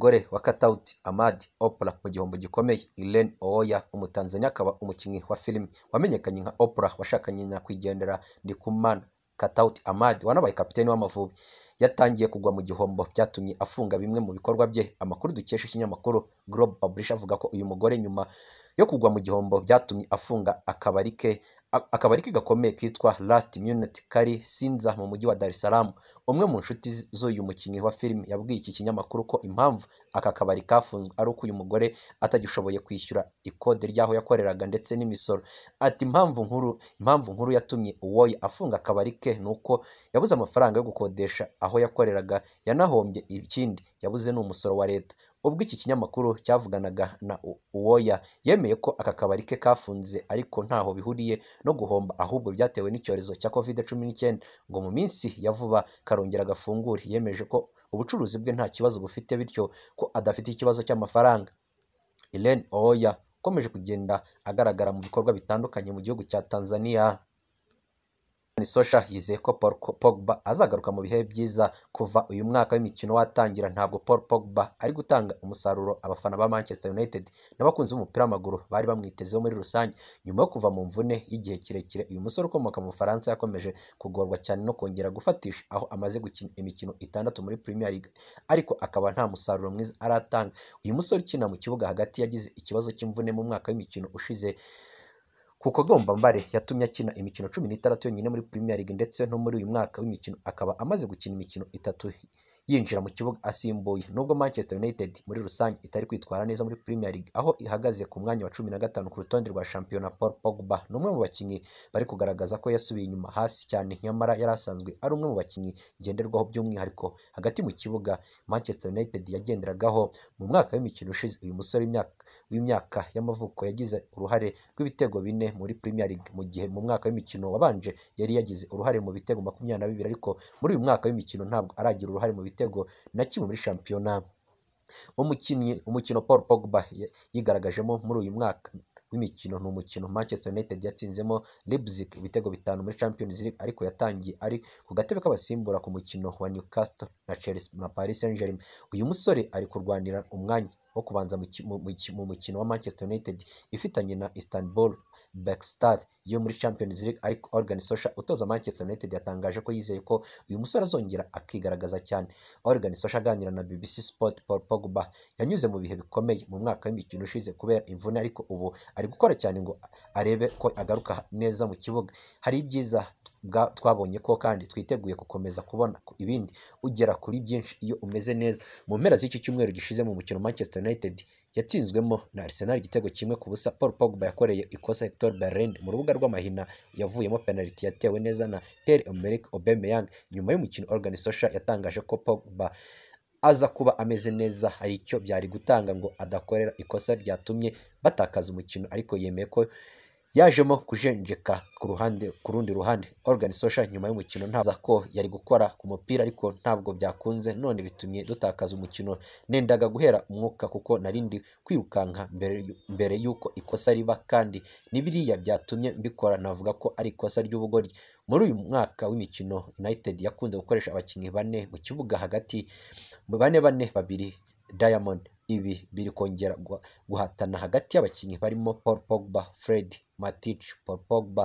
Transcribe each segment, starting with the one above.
umugore wa Katauti Amadi Opla mu gihombo gikomeye Irene Owoya umutanzania akaba umukinnyi wa filime wamenyekanye nka Opera washakanye nyakwigendera Ndikumana Katauti Amadi wanabaye kapiteni w'Amavubi yatangiye kugwa mu gihombo byatumye afunga bimwe mu bikorwa bye amakuru dukesha ikinyamakuru Global Publisher avuga ko uyu mugore nyuma yo kugwa mu gihombo byatumye afunga akabari ke akabari ke gakomeye kitwa Last Minute kari Sinza mu mujyi wa Dar es Salaam umwe mu nshuti z'uyu mukinnyi wa filime yabwiye iki kinyamakuru ko impamvu aka kabari kafunzwe ari uko uyu mugore atagishoboye kwishyura ikode ry'aho yakoreraga ndetse n'imisoro ati impamvu nkuru impamvu nkuru yatumye Uwoya afunga akabari ke nuko yabuze amafaranga yo gukodesha aho aho yakoreraga yanahombye ikindi yabuze ni umusoro wa leta ubwo iki kinyamakuru cyavuganaga na uwoya yemeye ko aka kabari ke kafunze ariko ntaho bihuriye no guhomba ahubwo byatewe n'icyorezo cya kovide cumi n'icyenda ngo mu minsi ya vuba karongera gafungure yemeje ko ubucuruzi bwe nta kibazo bufite bityo ko adafite ikibazo cy'amafaranga Irene Oya ukomeje kugenda agaragara mu bikorwa bitandukanye mu gihugu cya Tanzania Soja yizeye ko Paul Pogba azagaruka mu bihe byiza kuva uyu mwaka w'imikino watangira ntabwo Paul Pogba ari gutanga umusaruro abafana ba Manchester United n'abakunzi b'umupira w'amaguru bari bamwitezeho muri rusange nyuma yo kuva mu mvune y'igihe kirekire uyu musore ukomoka mu Bufaransa yakomeje kugorwa cyane no kongera gufatisha aho amaze gukina imikino itandatu muri Premier League ariko akaba nta musaruro mwiza aratanga uyu musore ukina mu kibuga hagati yagize ikibazo cy'imvune mu mwaka w'imikino ushize kuko Gombambare yatumye akina imikino cumi n'itandatu yonyine muri Premier League ndetse no muri uyu mwaka w'imikino akaba amaze gukina imikino itatu yinjira mu kibuga asimbuye nubwo manchester united muri rusange itari kwitwara neza muri premier league aho ihagaze ku mwanya wa cumi na gatanu ku rutonde rwa shampiyona paul pogba ni umwe mu bakinnyi bari kugaragaza ko yasubiye inyuma hasi cyane nyamara yari asanzwe ari umwe mu bakinnyi ngenderwaho by'umwihariko hagati mu kibuga manchester united yagenderagaho mu mwaka w'imikino ushize uyu musore w'imyaka y'amavuko yagize uruhare rw'ibitego bine muri premier league mu gihe mu mwaka w'imikino wabanje yari yagize uruhare mu bitego makumyabiri na bibiri ariko muri uyu mwaka w'imikino ntabwo aragira uruhare mu bitego na kimwe muri shampiyona umukinnyi umukino paul pogba yigaragajemo muri uyu mwaka w'imikino ni umukino manchester united yatsinzemo leipzig ibitego bitanu muri champions league ariko yatangiye ari ku gatebe k'abasimbura ku mukino wa newcastle na chelsea na paris saint germain uyu musore ari kurwanira umwanya wo kubanza mu mukino wa Manchester United ifitanye na Istanbul Besiktas yo muri Champions League ariko Organ Solskjaer utoza Manchester United yatangaje ko yizeye ko uyu musore azongera akigaragaza cyane Organ Solskjaer aganira na BBC Sport Paul Pogba yanyuze mu bihe bikomeye mu mwaka w'imikino ushize kubera imvune ariko ubu ari gukora cyane ngo arebe ko agaruka neza mu kibuga hari ibyiza twabonye ko kandi twiteguye gukomeza kubona ibindi ugera kuri byinshi iyo umeze neza mu mpera z'iki cyumweru gishize mu mukino Manchester United yatsinzwemo na Arsenal igitego kimwe ku busa Paul Pogba yakoreye ikosa Hector Bellerin mu rubuga rw'amahina yavuyemo penalty yatewe neza na Pierre-Emerick Aubameyang nyuma y'umukino Organ Solskjaer yatangaje ko Pogba aza kuba ameze neza hari icyo byari gutanga ngo adakorera ikosa ryatumye batakaza umukino ariko yemeye ko yajemo kujenjeka ku ruhande ku rundi ruhande Organ Social nyuma y'umukino ntaza ko yari gukora ku mupira ariko ntabwo byakunze none bitumye dutakaza umukino nendaga guhera umwuka kuko narindi kwirukanka mbere, mbere y'uko ikosa riba kandi n'ibiriya byatumye mbikora navuga ko ari ikosa ry'ubugori muri uyu mwaka w'imikino United yakunze gukoresha abakinnyi bane mu kibuga hagati mu bane bane babiri Diamond Ibi biri kongera guhatana hagati y'abakinnyi barimo Paul Pogba, Fred Matic, Paul Pogba,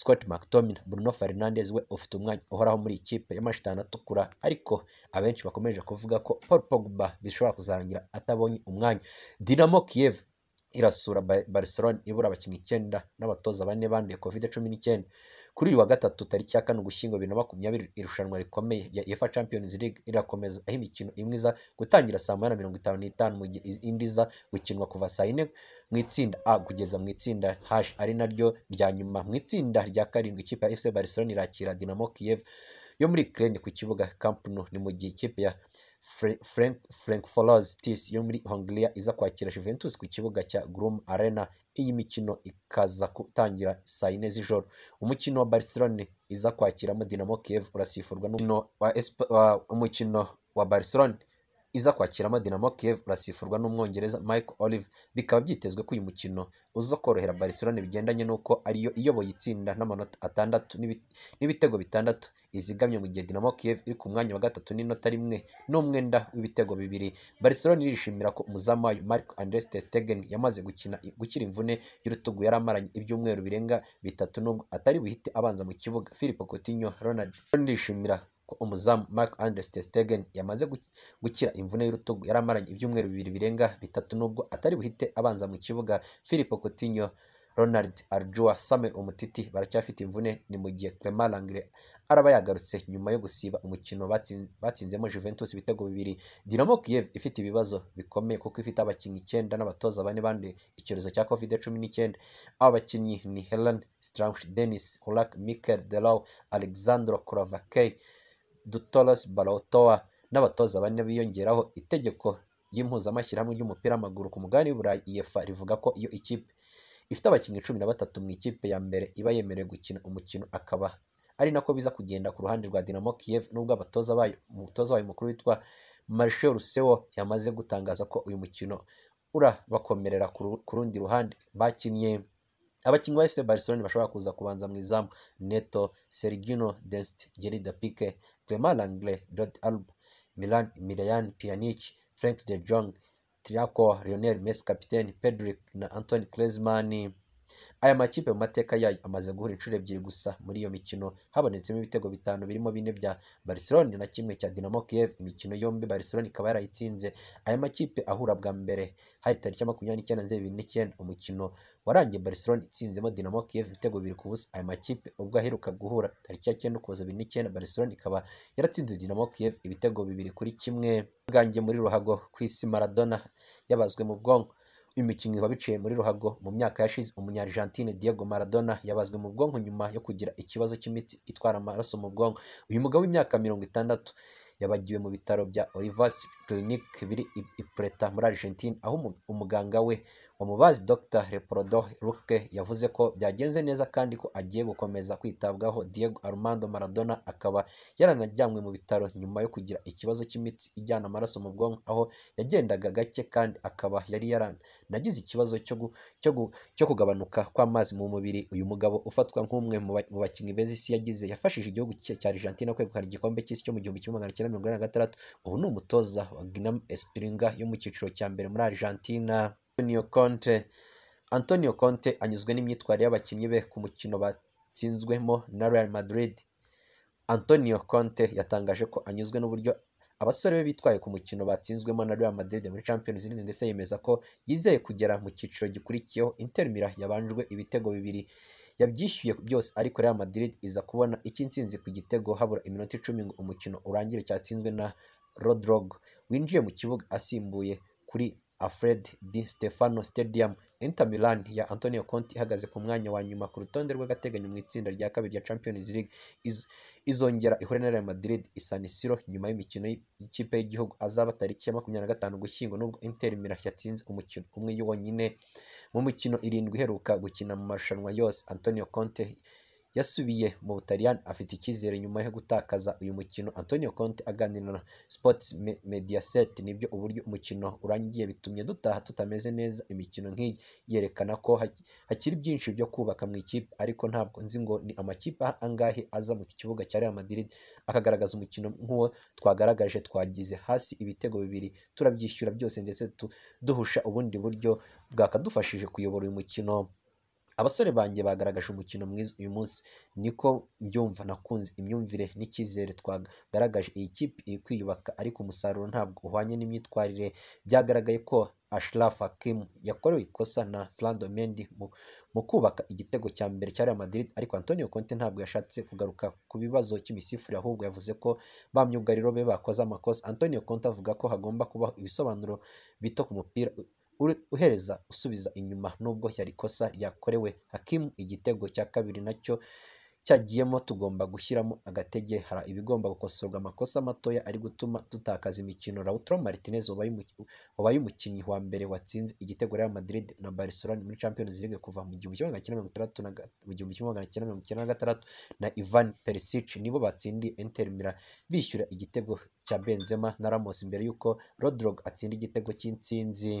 Scott McTominay, Bruno Fernandez we ufite umwanya uhoraho muri ikipe y'amashyi atandatu atukura ariko abenshi bakomeje kuvuga ko Paul Pogba bishobora kuzarangira atabonye umwanya. Dinamo Kiev irasura Barcelona ibura abakinnyi icyenda n'abatoza bane banduye covid cumi n'icyenda kuri uyu wa gatatu tariki ya kane ugushyingo bibiri na makumyabiri irushanwa rikomeye rya efa champions league rirakomeza aho imikino imwe iza gutangira saa moya na mirongo itanu n'itanu mu gihe indi iza gukinwa kuva saa yine mu itsinda a kugeza mu itsinda hash ari naryo rya nyuma mu itsinda rya karindwi ikipe ya fc Barcelona irakira dinamo kiyevu yo muri Ukraine ku kibuga Camp ni mu gihe ikipe ya frank Frank tisi yo muri hongiriya iza kwakira Juventus ku kibuga cya groom arena iyi mikino ikaza gutangira saa yine z'ijoro umukino wa barcelone iza kwakiramo dinamo kevu urasifurwa n'umukino wa umukino wa barcelone iza kwakiramo Dinamo Kiev urasifurwa n'umwongereza Mike Olive bikaba byitezwe ko uyu mukino uza korohera Barcelona bigendanye n'uko ariyo iyoboye itsinda n'amanota atandatu n'ibitego bitandatu izigamye mu gihe Dinamo Kiev iri ku mwanya wa gatatu n'inota rimwe n'umwenda w'ibitego bibiri Barcelona irishimira ko umuzamu wayo Marc Andres Stegen yamaze gukina gukira imvune y'urutugu yari amaranye ibyumweru birenga bitatu nubwo atari buhite abanza mu kibuga Philippe Coutinho Ronald irishimira ko umuzamu Mark Andres Stegen yamaze gukira imvune y'urutugu yari amaranye ibyumweru bibiri birenga bitatu nubwo atari buhite abanza mu kibuga Philippe Coutinho Ronald Arjua Samuel Umutiti baracyafite imvune ni mu gihe Clement Langley araba yagarutse nyuma yo gusiba umukino batsinzemo Juventus ibitego bibiri Dinamo Kiev ifite ibibazo bikomeye kuko ifite abakinnyi icyenda n'abatoza bane bande icyorezo cya covid cumi n'icyenda aba bakinnyi ni Helen Strange Dennis Hulak Mikel Delau Alexandro Krovakei dutolos balotowa n'abatoza bane biyongeraho itegeko ry'impuzamashyirahamwe ry'umupira w'amaguru ku mugabane w'iburayi iyefa rivuga ko iyo ikipe ifite abakinnyi cumi na batatu mu ikipe ya mbere iba yemerewe gukina umukino akaba ari nako biza kugenda ku ruhande rwa Dinamo Kiev nubwo abatoza bayo umutoza wayo mukuru witwa Marcel Rusewo yamaze gutangaza ko uyu mukino urabakomerera ku rundi ruhande bakinnye abakinnyi ba fc Barcelona bashobora kuza kubanza mu izamu neto sergino dest gerida pique clement langlais jod alba milan mireyan pjanic frank de jong triako lionel messi kapiteni pedrick na Antoine Griezmann Aya makipe mu mateka yayo amaze guhura inshuro ebyiri gusa muri iyo mikino habonetsemo ibitego bitanu birimo bine bya Barcelona na kimwe cya Dinamo Kiev imikino yombi Barcelona ikaba yarayitsinze aya makipe ahura bwa mbere hari tariki ya makumyabiri n'icyenda nzeri bibiri n'icyenda umukino warangiye Barcelona itsinzemo Dinamo Kiev ibitego bibiri ku busa aya makipe ubwo aheruka guhura tariki ya cyenda Ukuboza bibiri n'icyenda Barcelona ikaba yaratsinze Dinamo Kiev ibitego bibiri kuri kimwe bwanjye muri ruhago ku isi Maradona yabazwe mu bwonko imikino iba biciye muri ruhago mu myaka yashize umunya Diego Maradona yabazwe mu bwonko nyuma yo kugira ikibazo cy'imitsi itwara amaraso mu bwonko uyu mugabo w'imyaka mirongo itandatu yabagiwe mu bitaro bya Olivas Clinic biri i Preta muri Argentine aho umuganga we Bamubazi Dr Leopoldo Luque yavuze ko byagenze neza kandi ko agiye gukomeza kwitabwaho Diego Armando Maradona akaba yaranajyanywe mu bitaro nyuma yo kugira ikibazo cy'imitsi ijyana amaraso mu bwonko aho yagendaga gake kandi akaba yari yaranagize ikibazo cyo kugabanuka kw'amazi mu mubiri uyu mugabo ufatwa nk'umwe mu bakinnyi beza isi yagize yafashije igihugu cya Argentina kwegukana igikombe cy'isi cyo mu gihumbi kimwe magana cyenda mirongo inani na gatandatu ubu ni umutoza wa Guinam Espiringa yo mu cyiciro cya mbere muri Argentina. Antonio Conte Antonio Conte anyuzwe n'imyitwarire y'abakinnyi be ku mukino batsinzwemo na Real Madrid Antonio Conte yatangaje ko anyuzwe n'uburyo abasore be bitwaye ku mukino batsinzwemo na Real Madrid muri Champions League ndetse yemeza ko yizeye kugera mu cyiciro gikurikiyeho Inter Milan yabanjwe ibitego bibiri yabyishyuye byose ariko Real Madrid iza kubona icy'insinzi ku gitego habura iminota icumi ngo umukino urangire cyatsinzwe na Rodrogo winjiye mu kibuga asimbuye kuri Alfred Di Stefano Stadium Inter Milan ya Antonio Conte ihagaze ku mwanya wa nyuma ku rutonde rw'agateganyo mu itsinda rya kabiri rya Champions League izongera ihure na Real Madrid isanisiro nyuma y'imikino y'ikipe y'igihugu azaba tariki ya makumyabiri na gatanu gushyingo nubwo Inter Milan yatsinze umukino umwe wonyine mu mikino irindwi iheruka gukina mu marushanwa yose Antonio Conte yasubiye mu butaliyani afite icyizere nyuma yo gutakaza uyu mukino antonio conte aganira na sports media set nibyo uburyo umukino urangiye bitumye dutaha tutameze neza imikino nk'iyi yerekana ko hakiri byinshi byo kubaka mu ikipe ariko ntabwo nzi ngo ni amakipe angahe aza mu kibuga cya real madrid akagaragaza umukino nk'uwo twagaragaje twagize hasi ibitego bibiri turabyishyura byose ndetse duhusha ubundi buryo bwakadufashije kuyobora uyu mukino abasore banjye bagaragaje umukino mwiza uyu munsi niko mbyumva nakunze imyumvire n'icyizere twagaragaje iyi kipe iri kwiyubaka ariko umusaruro ntabwo uhwanye n'imyitwarire byagaragaye ko Ashraf Hakim yakorewe ikosa na Flando Mendi mu kubaka igitego cya mbere cya Real Madrid ariko Antonio Conte ntabwo yashatse kugaruka ku bibazo cy'imisifuri ahubwo yavuze ko ba myugariro be bakoze amakosa Antonio Conte avuga ko hagomba kubaho ibisobanuro bito ku mupira uhereza usubiza inyuma nubwo yari ikosa ryakorewe hakimu igitego cya kabiri nacyo cyagiyemo tugomba gushyiramo agatege hari ibigomba gukosorwa amakosa matoya ari gutuma dutakaza imikino Lautaro Martinez wabaye umukinnyi wa mbere watsinze igitego Real Madrid na Barcelona muri Champions League kuva mu gihumbi kimwe magana cyenda mirongo icyenda na gatandatu na Ivan Perisic nibo batsindiye Inter bishyura igitego cya Benzema na Ramos mbere y'uko Rodrigo atsinda igitego cy'intsinzi